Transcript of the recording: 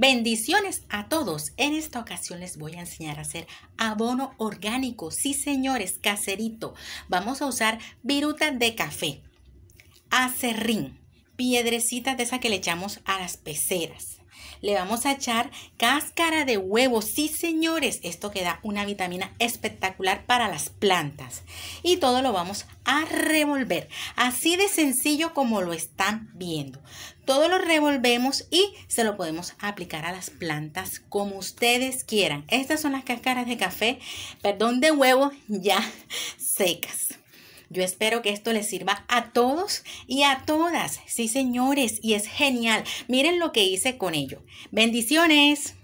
Bendiciones a todos. En esta ocasión les voy a enseñar a hacer abono orgánico. Sí, señores, caserito. Vamos a usar viruta de café, acerrín, piedrecitas de esas que le echamos a las peceras. Le vamos a echar cáscara de huevo. Sí, señores, esto queda una vitamina espectacular para las plantas. Y todo lo vamos a revolver. Así de sencillo como lo están viendo. Todo lo revolvemos y se lo podemos aplicar a las plantas como ustedes quieran. Estas son las cáscaras de café, perdón, de huevo ya secas. Yo espero que esto les sirva a todos y a todas. Sí, señores, y es genial. Miren lo que hice con ello. Bendiciones.